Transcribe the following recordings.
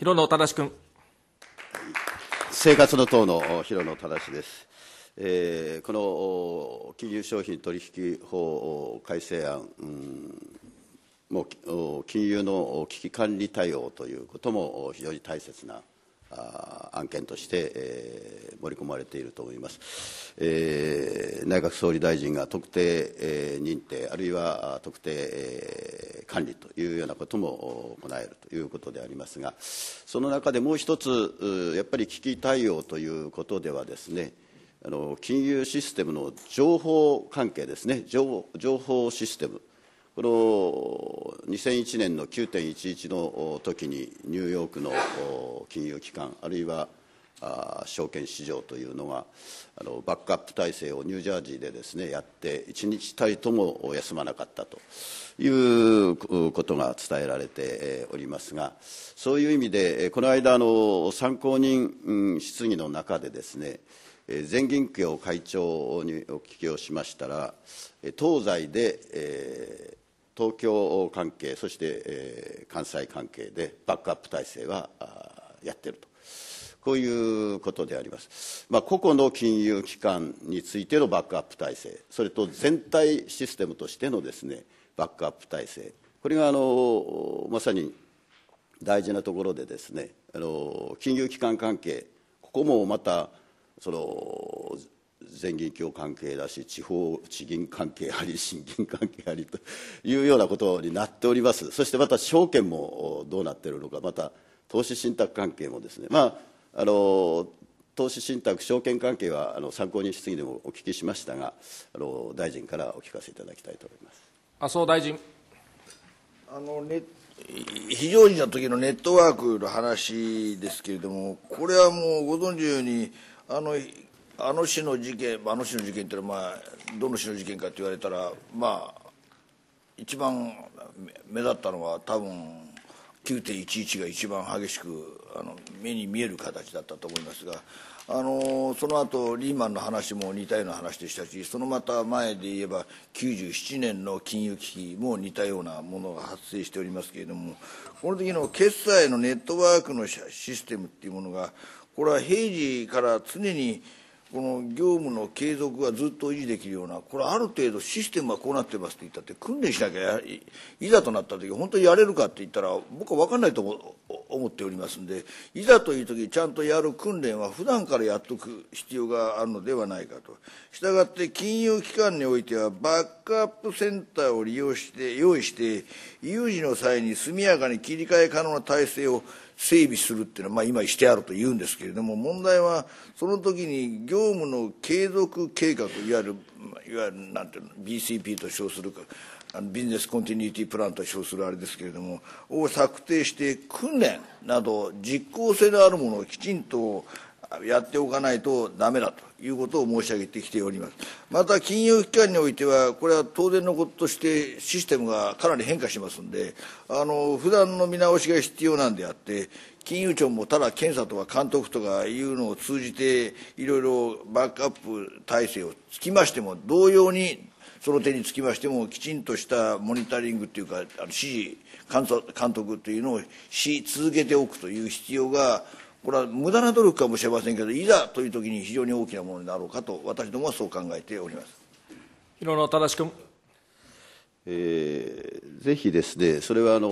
広野忠君。生活の党の広野忠です。えー、この金融商品取引法改正案、うん、もう金融の危機管理対応ということも非常に大切な案件として、えー、盛り込まれていると思います、えー、内閣総理大臣が特定、えー、認定あるいは特定、えー、管理というようなことも行えるということでありますがその中でもう一つやっぱり危機対応ということではですねあの金融システムの情報関係ですね情報システムこの2001年の9.11の時にニューヨークの金融機関あるいは証券市場というのがあのバックアップ体制をニュージャージーでですねやって一日たりとも休まなかったということが伝えられておりますがそういう意味でこの間の参考人質疑の中でですね全銀行会長にお聞きをしましたら東西で、え東京関係、そして、えー、関西関係でバックアップ体制はやってると。こういうことであります。まあ、個々の金融機関についてのバックアップ体制、それと全体システムとしてのですね、バックアップ体制、これがあのまさに大事なところでですね、あの金融機関関係、ここもまたその全銀協関係だし地方地銀関係あり新銀関係ありというようなことになっておりますそしてまた証券もどうなっているのかまた投資信託関係もですねまああの投資信託証券関係はあの参考人質疑でもお聞きしましたがあの大臣からお聞かせいただきたいと思います麻生大臣あのね非常時の時のネットワークの話ですけれどもこれはもうご存知のようにあのあの市の事件あの市の事件ってのは、まあ、どの市の事件かって言われたらまあ一番目立ったのは多分9.11が一番激しくあの目に見える形だったと思いますがあのその後リーマンの話も似たような話でしたしそのまた前で言えば97年の金融危機も似たようなものが発生しておりますけれどもこの時の決済のネットワークのシステムっていうものがこれは平時から常にこの業務の継続がずっと維持できるようなこれある程度システムはこうなってますって言ったって訓練しなきゃいざとなった時本当にやれるかって言ったら僕は分かんないと思っておりますんでいざという時ちゃんとやる訓練は普段からやっとく必要があるのではないかとしたがって金融機関においてはバックアップセンターを利用して用意して有事の際に速やかに切り替え可能な体制を整備するっていうのは、まあ、今してあると言うんですけれども問題はその時に業務の継続計画いわゆるいわゆるなんていうの BCP と称するかあのビジネスコンティニューティープランと称するあれですけれどもを策定して訓練など実効性のあるものをきちんとやっておかないとだめだということを申し上げてきておりますまた金融機関においてはこれは当然のこととしてシステムがかなり変化しますんであの普段の見直しが必要なんであって金融庁もただ検査とか監督とかいうのを通じていろいろバックアップ体制をつきましても同様にその点につきましてもきちんとしたモニタリングというか指示監督というのをし続けておくという必要がこれは無駄な努力かもしれませんけどいざという時に非常に大きなものになろうかと私どもはそう考えております広野忠君、えー、ぜひですねそれはあの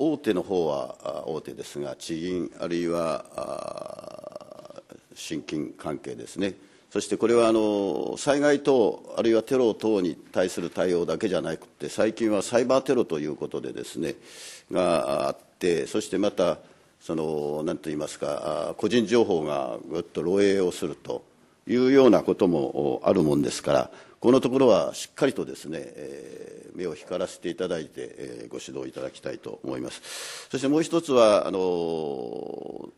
大手の方は大手ですが地銀あるいは信金関係ですねそしてこれはあの災害等あるいはテロ等に対する対応だけじゃなくて最近はサイバーテロということでですねがあってそしてまたその何と言いますか個人情報がぐっと漏洩をするというようなこともあるもんですからこのところはしっかりとですね、えー、目を光らせていただいて、えー、ご指導いただきたいと思いますそしてもう一つはあのこ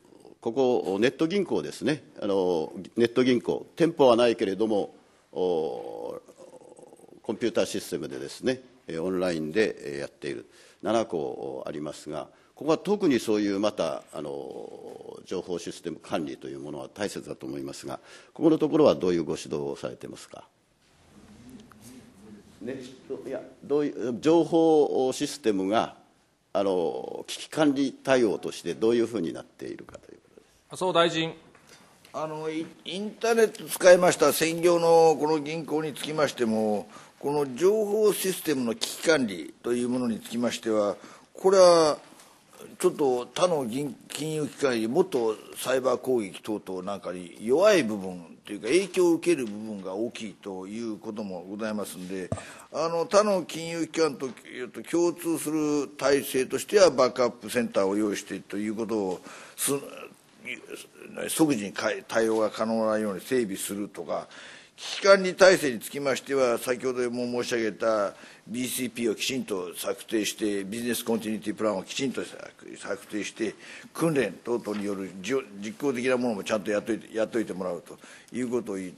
こネット銀行ですねあのネット銀行店舗はないけれどもコンピューターシステムでですねオンラインでやっている7校ありますがここは特にそういうまたあの情報システム管理というものは大切だと思いますが、ここのところはどういうご指導をされてますか。ね、いやどういう情報システムがあの危機管理対応としてどういうふうになっているかということです麻生大臣あのインターネット使いました専業のこの銀行につきましても、この情報システムの危機管理というものにつきましては、これはちょっと他の銀金融機関よりもっとサイバー攻撃等々なんかに弱い部分というか影響を受ける部分が大きいということもございますんであの他の金融機関と共通する体制としてはバックアップセンターを用意してということをす即時に対応が可能なように整備するとか危機管理体制につきましては、先ほども申し上げた BCP をきちんと策定して、ビジネスコンティニティプランをきちんと策定して、訓練等々による実効的なものもちゃんとやっといてやっといてもらうということを言っ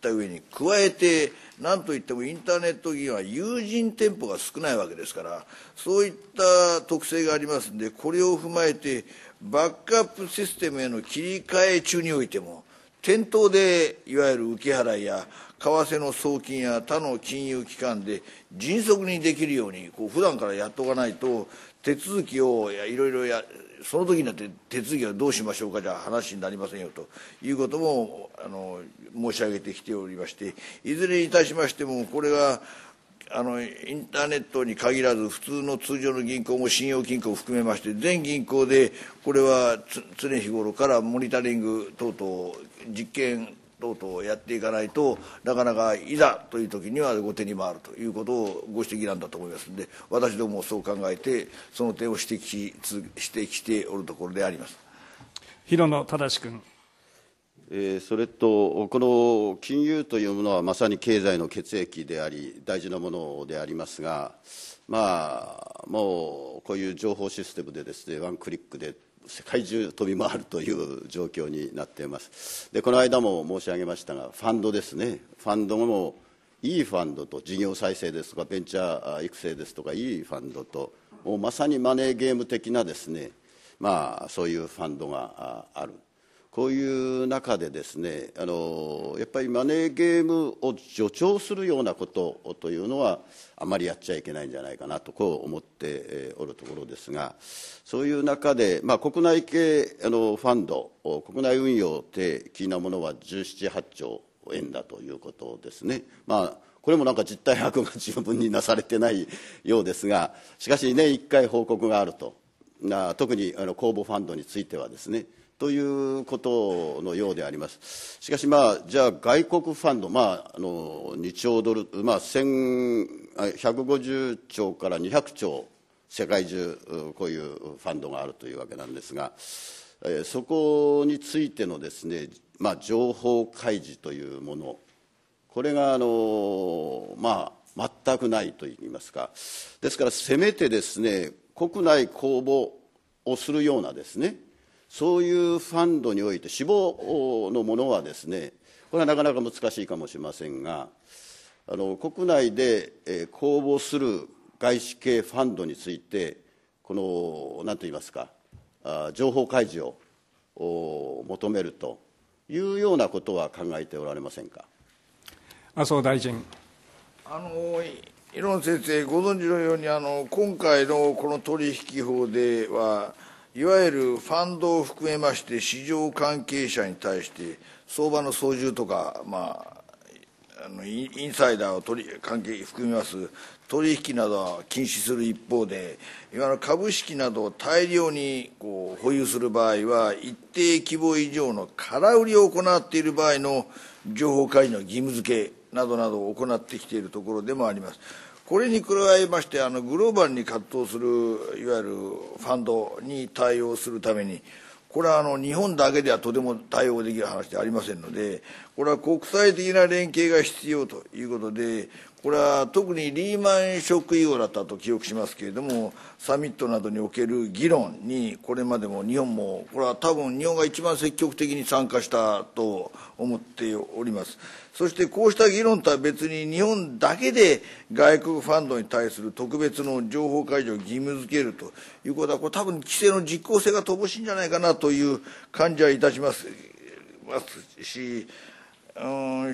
た上に、加えて、なんといってもインターネット議員は有人店舗が少ないわけですから、そういった特性がありますんで、これを踏まえて、バックアップシステムへの切り替え中においても、店頭でいわゆる受け払いや為替の送金や他の金融機関で迅速にできるようにこう普段からやっとかないと手続きをいろいろやその時になって手続きはどうしましょうかじゃ話になりませんよということもあの申し上げてきておりましていずれにいたしましてもこれがあのインターネットに限らず普通の通常の銀行も信用金庫を含めまして全銀行でこれは常日頃からモニタリング等々実験等々をやっていかないとなかなかいざという時には後手に回るということをご指摘なんだと思いますので私どもそう考えてその点を指摘し指摘しておるところであります。広野忠君それと、この金融というものはまさに経済の血液であり、大事なものでありますが、まあ、もうこういう情報システムでです、ね、ワンクリックで世界中飛び回るという状況になっています。でこの間も申し上げましたが、ファンドですね、ファンドもいいファンドと、事業再生ですとか、ベンチャー育成ですとか、いいファンドと、もうまさにマネーゲーム的なですね、まあ、そういうファンドがある。こういう中でですねあのやっぱりマネーゲームを助長するようなことというのはあまりやっちゃいけないんじゃないかなとこう思っておるところですがそういう中で、まあ、国内系あのファンド国内運用的なものは1 7 8兆円だということですね。まあこれもなんか実態把握が十分になされてないようですが、しかし年、ね、1回報告があると、特にあの公募ファンドについてはですね、ということのようであります。しかし、まあ、じゃあ外国ファンド、まあ、あの2兆ドル、まあ、150兆から200兆、世界中、こういうファンドがあるというわけなんですが、えー、そこについてのですね、まあ、情報開示というもの、これがあの、まあ、全くないといいますか、ですからせめてですね、国内公募をするようなですね、そういうファンドにおいて、死亡のものはですね、これはなかなか難しいかもしれませんが、あの国内で、えー、公募する外資系ファンドについて、この、なんと言いますか、あ情報開示を求めるというようなことは考えておられませんか麻生大臣。あの井野先生、ご存知のようにあの、今回のこの取引法では、いわゆるファンドを含めまして市場関係者に対して相場の操縦とか、まあ、あのインサイダーを取り関係含みます取引などは禁止する一方でいわゆる株式などを大量にこう保有する場合は一定規模以上の空売りを行っている場合の情報開示の義務付けなどなどを行ってきているところでもあります。これに加えましてあのグローバルに葛藤するいわゆるファンドに対応するためにこれはあの日本だけではとても対応できる話ではありませんのでこれは国際的な連携が必要ということで、これは特にリーマンショック以後だったと記憶しますけれども、サミットなどにおける議論に、これまでも日本も、これは多分日本が一番積極的に参加したと思っております。そしてこうした議論とは別に日本だけで外国ファンドに対する特別の情報解除を義務付けるということは、これ多分規制の実効性が乏しいんじゃないかなという感じはいたしますし、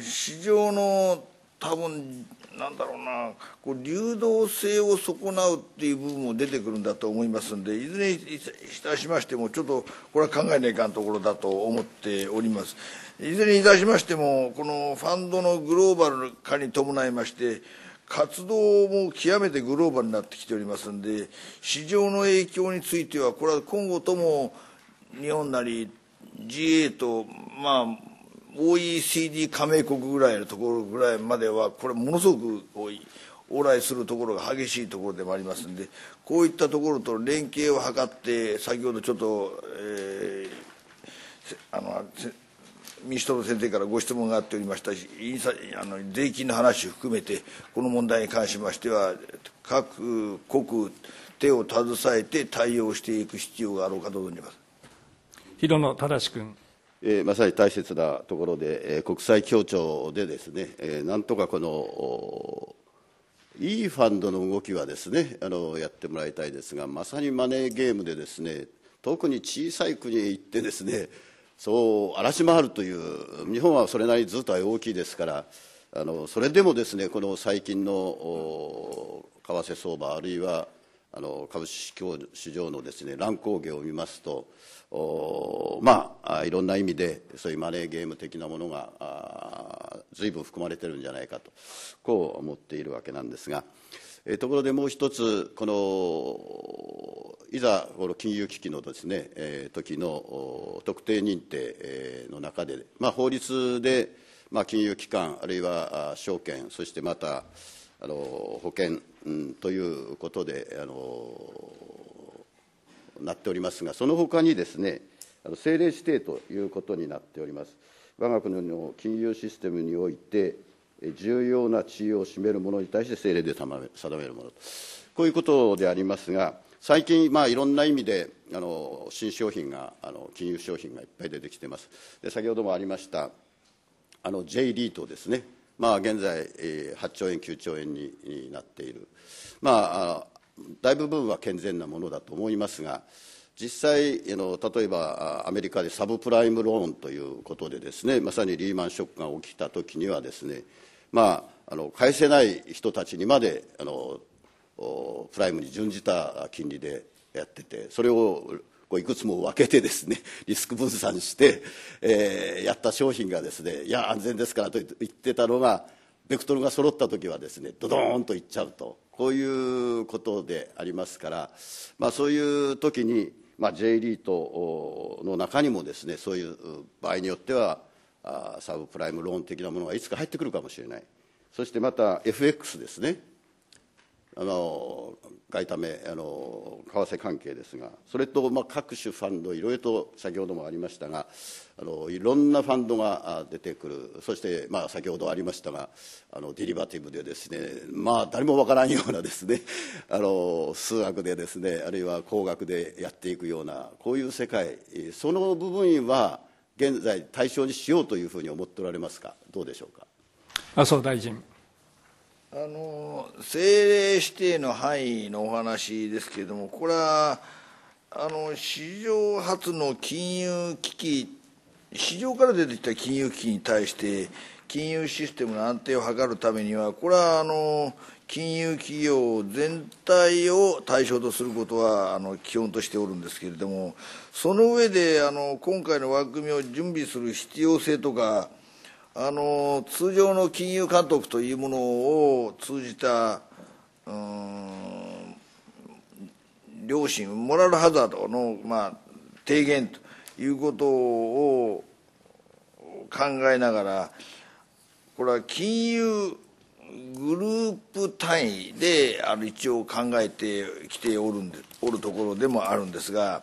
市場の多分なんだろうなこう流動性を損なうっていう部分も出てくるんだと思いますんでいずれにいたしましてもちょっとこれは考えないかんところだと思っておりますいずれにいたしましてもこのファンドのグローバル化に伴いまして活動も極めてグローバルになってきておりますんで市場の影響についてはこれは今後とも日本なり GA とまあ OECD 加盟国ぐらいのところぐらいまではこれものすごく多い往来するところが激しいところでもありますんでこういったところと連携を図って先ほどちょっと、えー、あの民主党の先生からご質問があっておりましたしあの税金の話を含めてこの問題に関しましては各国手を携えて対応していく必要があろうかと存じます。広野正君えまさに大切なところで、え国際協調でですね、えなんとかこのいいファンドの動きはですねあのやってもらいたいですがまさにマネーゲームでですね特に小さい国へ行ってですねそう荒らし回るという日本はそれなりにずっと大きいですからあのそれでもですねこの最近の為替相場あるいはあの株式市場のですね乱高下を見ますとまあいろんな意味でそういうマネーゲーム的なものが随分含まれてるんじゃないかとこう思っているわけなんですが、えー、ところでもう一つこのいざこの金融危機のですね、えー、時の特定認定の中で、まあ、法律で、まあ、金融機関あるいは証券そしてまたあの保険、うん、ということであのなっておりますが、そのほかにですね、政令指定ということになっております。我が国の金融システムにおいて、重要な地位を占めるものに対して政令で定めるものと、こういうことでありますが、最近、まあ、いろんな意味であの新商品があの、金融商品がいっぱい出てきています。で先ほどもありましたあの J リートですね、まあ、現在、8兆円、9兆円になっている、まあ、大部分は健全なものだと思いますが、実際、例えばアメリカでサブプライムローンということでです、ね、まさにリーマン・ショックが起きたときにはですね、まあ、あの返せない人たちにまであのプライムに準じた金利でやってて、それをこういくつも分けてですね リスク分散して、えー、やった商品がですねいや安全ですからと言ってたのがベクトルが揃った時はですねドドーンといっちゃうとこういうことでありますから、まあ、そういう時に、まあ、J リートの中にもですねそういう場合によってはサブプライムローン的なものがいつか入ってくるかもしれないそしてまた FX ですねあの外為あの為替関係ですが、それと、まあ、各種ファンド、いろいろと先ほどもありましたが、あのいろんなファンドが出てくる、そして、まあ、先ほどありましたが、あのデリバティブでですね、まあ、誰もわからんようなですね あの数学でですね、あるいは工学でやっていくような、こういう世界、その部分は現在、対象にしようというふうに思っておられますか、どうでしょうか。麻生大臣あの政令指定の範囲のお話ですけれども、これはあの史上初の金融危機、市場から出てきた金融危機に対して、金融システムの安定を図るためには、これはあの金融企業全体を対象とすることはあの基本としておるんですけれども、その上であの今回の枠組みを準備する必要性とか、あの通常の金融監督というものを通じた、うん、良心モラルハザードの、まあ、提言ということを考えながらこれは金融グループ単位である一応考えてきておるんでおるところでもあるんですが。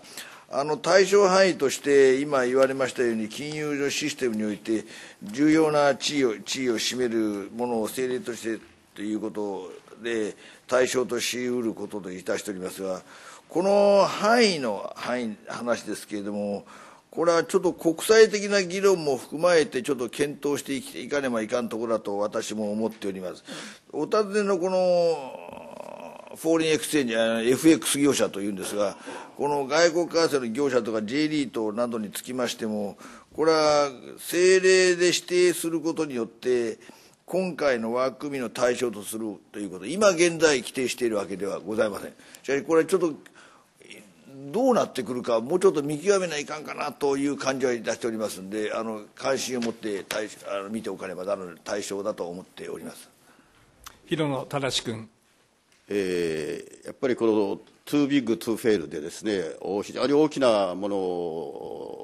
あの対象範囲として今言われましたように金融所システムにおいて重要な地位を地位を占めるものを政令としてということで対象としうることといたしておりますがこの範囲の範囲話ですけれどもこれはちょっと国際的な議論も含まえてちょっと検討していかねばいかんところだと私も思っております。お尋ねのこのフォーリンエクスチェンジ、FX 業者というんですが、この外国為替の業者とか J リートなどにつきましても、これは政令で指定することによって、今回の枠組みの対象とするということ、今現在規定しているわけではございません。しかしこれちょっとどうなってくるかもうちょっと見極めないかんかなという感じはいたしておりますんであの関心を持って対あの見ておかねばならぬ対象だと思っております広野忠君えー、やっぱりこのトゥービッグ・トゥーフェールでですね非常に大きなも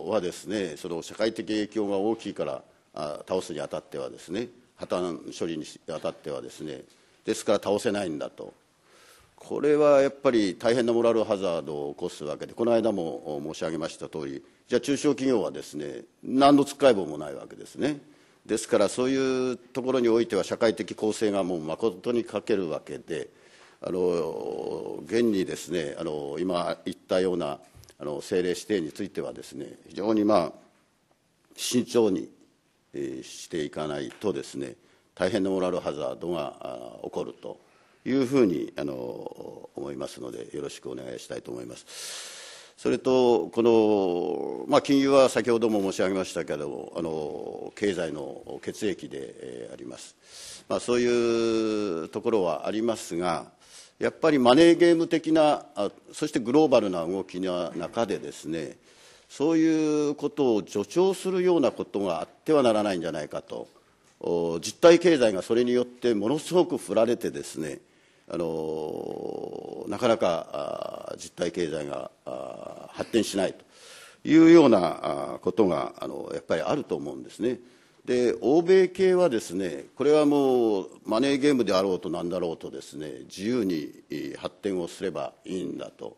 のはですねその社会的影響が大きいからあ倒すにあたってはですね破綻処理にあたってはですねですから倒せないんだとこれはやっぱり大変なモラルハザードを起こすわけでこの間も申し上げました通りじゃあ中小企業はですね何のつっかえ棒もないわけですねですからそういうところにおいては社会的構成がもう誠に欠けるわけで。あの現にですねあの今言ったようなあの政令指定についてはですね非常にまあ慎重に、えー、していかないとですね大変なモラルハザードが起こるというふうにあの思いますのでよろしくお願いしたいと思います。それとこの、まあ、金融は先ほども申し上げましたけれども、あの経済の血液であります、まあ、そういうところはありますが、やっぱりマネーゲーム的な、そしてグローバルな動きの中で、ですねそういうことを助長するようなことがあってはならないんじゃないかと、実体経済がそれによってものすごく振られてですね、あのなかなか実体経済が発展しないというようなことがあのやっぱりあると思うんですね。で欧米系はですねこれはもうマネーゲームであろうとなんだろうとですね自由に発展をすればいいんだと、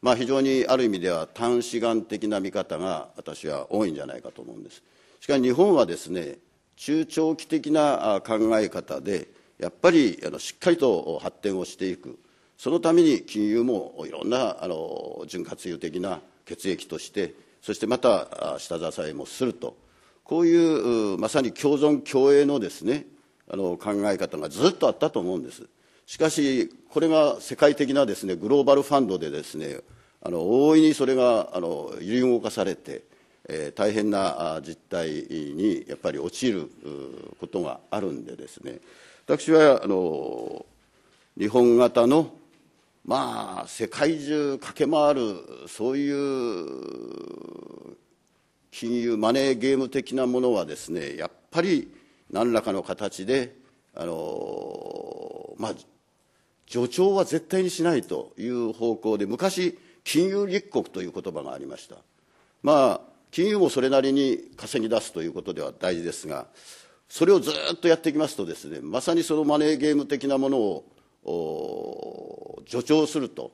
まあ、非常にある意味では短視眼的な見方が私は多いんじゃないかと思うんですしかし日本はですね中長期的な考え方でやっぱりあのしっかりと発展をしていく、そのために金融もいろんなあの潤滑油的な血液として、そしてまた下支えもすると、こういうまさに共存共栄のですねあの考え方がずっとあったと思うんです。しかし、これが世界的なですねグローバルファンドでですねあの大いにそれがあの揺り動かされて、えー、大変な実態にやっぱり陥ることがあるんでですね私はあの日本型のまあ世界中駆け回るそういう金融マネーゲーム的なものはですねやっぱり何らかの形であのまあ助長は絶対にしないという方向で昔金融立国という言葉がありましたまあ金融もそれなりに稼ぎ出すということでは大事ですがそれをずっとやっていきますとですねまさにそのマネーゲーム的なものを助長すると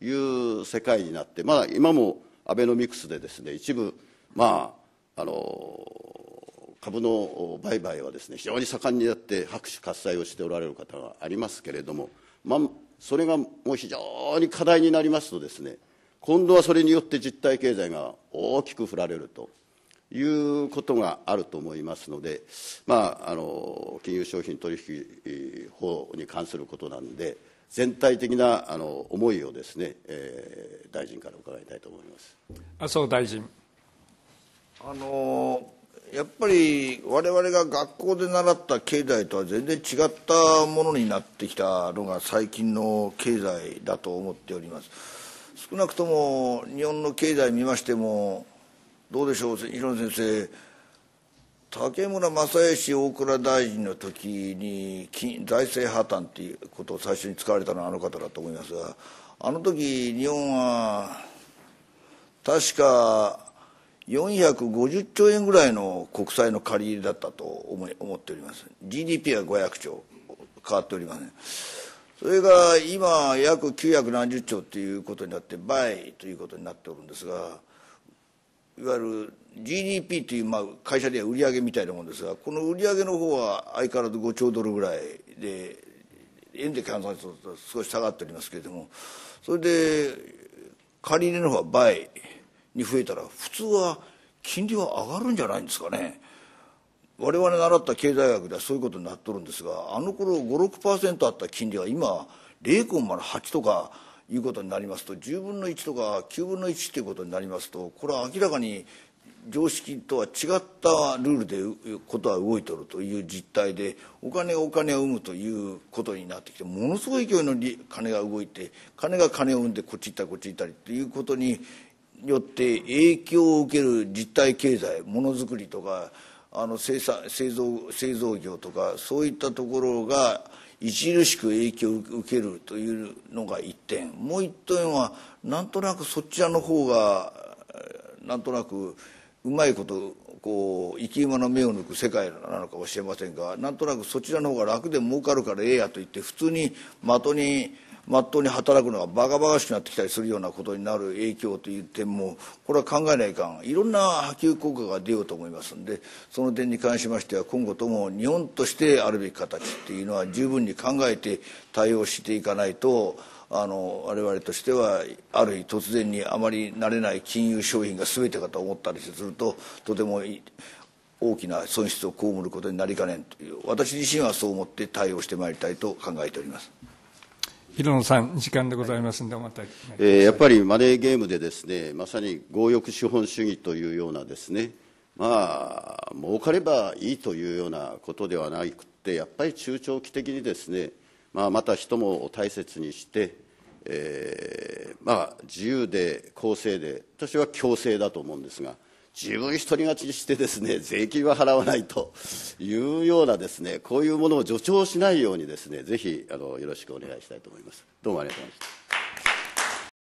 いう世界になって、まあ、今もアベノミクスでですね一部、まあ、あの株の売買はですね非常に盛んにやって拍手喝采をしておられる方がありますけれども、まあ、それがもう非常に課題になりますとですね今度はそれによって実体経済が大きく振られるということがあると思いますので、まあ、あの金融商品取引法に関することなんで、全体的なあの思いをですね、えー、大臣から伺いたいと思います麻生大臣あのやっぱり我々が学校で習った経済とは全然違ったものになってきたのが最近の経済だと思っております少なくとも日本の経済見ましてもどうでしょう広野先生竹村正義大蔵大臣の時に財政破綻っていうことを最初に使われたのはあの方だと思いますがあの時日本は確か450兆円ぐらいの国債の借り入れだったと思い思っております GDP は500兆変わっておりません、ね、それが今約970兆っていうことになって倍ということになっておるんですがいわゆる GDP という、まあ、会社では売り上げみたいなもんですがこの売り上げの方は相変わらず5兆ドルぐらいで円で換算すると少し下がっておりますけれどもそれで借り入れの方は倍に増えたら普通は金利は上がるんじゃないんですかね。我々習った経済学ではそういうことになっとるんですがあの頃56%あった金利は今0コンマ8とかいうことになりますと10分の1とか9分の1ということになりますとこれは明らかに常識とは違ったルールでことは動いとるという実態でお金がお金を生むということになってきてものすごい勢いの金が動いて金が金を生んでこっち行ったりこっち行ったりということによって影響を受ける実体経済ものづくりとかあの生産製造製造業とかそういったところが著しく影響を受けるというのが一点もう一点はなんとなくそちらの方がなんとなくうまいことこう生き馬の目を抜く世界なのかもしれませんがなんとなくそちらの方が楽で儲かるからええやと言って普通に的にまっとうに働くのがバカバカしくなってきたりするようなことになる影響という点もこれは考えないかんいろんな波及効果が出ようと思いますんでその点に関しましては今後とも日本としてあるべき形っていうのは十分に考えて対応していかないとあの我々としてはある日突然にあまり慣れない金融商品が全てかと思ったりするととても大きな損失を被ることになりかねんという私自身はそう思って対応してまいりたいと考えております。平野さん、時間でございますんで、おた、えー、やっぱりマネーゲームでですね、まさに強欲資本主義というようなですね、まあ、儲かればいいというようなことではなくて、やっぱり中長期的にですね、まあ、また人も大切にして、えーまあ、自由で公正で、私は共生だと思うんですが。自分一人勝ちしてですね税金は払わないというようなですねこういうものを助長しないようにですねぜひあのよろしくお願いしたいと思いますどうもありがとうございました